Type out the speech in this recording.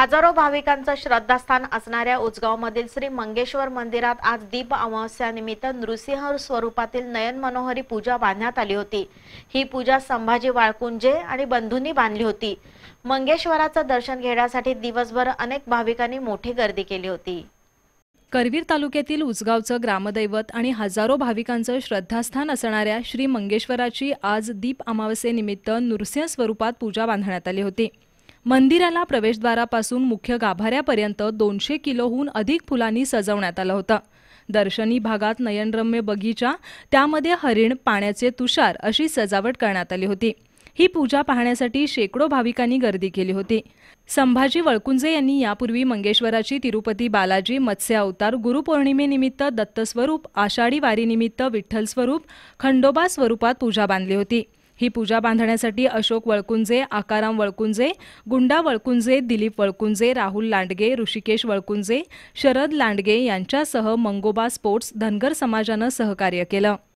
हजारो भाविकांचं श्रद्धास्थान असणाऱ्या उजगाव मधील श्री मंगेश्वर मंदिरात आज दीप अमावस्यानिमित्त नृसिंह स्वरूपातील नयन मनोहरी पूजा बांधण्यात आली होती ही पूजा संभाजी वाळकुंजे आणि बंधूंनी बांधली होती मंगेश्वराचं दर्शन घेण्यासाठी दिवसभर अनेक भाविकांनी मोठी गर्दी केली होती करवीर तालुक्यातील उजगावचं ग्रामदैवत आणि हजारो भाविकांचं श्रद्धास्थान असणाऱ्या श्री मंगेश्वराची आज दीप अमावस्येनिमित्त नृसिंह स्वरूपात पूजा बांधण्यात आली होती मंदिराला प्रवेशद्वारापासून मुख्य गाभाऱ्यापर्यंत दोनशे किलोहून अधिक फुलांनी सजवण्यात आलं होतं दर्शनी भागात नयनरम्य बगीचा त्यामध्ये हरिण पाण्याचे तुषार अशी सजावट करण्यात आली होती ही पूजा पाहण्यासाठी शेकडो भाविकांनी गर्दी केली होती संभाजी वळकुंजे यांनी यापूर्वी मंगेश्वराची तिरुपती बालाजी मत्स्य अवतार गुरुपौर्णिमेनिमित्त दत्तस्वरूप आषाढी वारीनिमित्त विठ्ठल स्वरूप खंडोबा स्वरूपात पूजा बांधली होती ही पूजा बांधण्यासाठी अशोक वळकुंजे आकाराम वळकुंजे गुंडा वळकुंजे दिलीप वळकुंजे राहुल लांडगे ऋषिकेश वळकुंजे शरद लांडगे यांच्यासह मंगोबा स्पोर्ट्स धनगर समाजानं सहकार्य केलं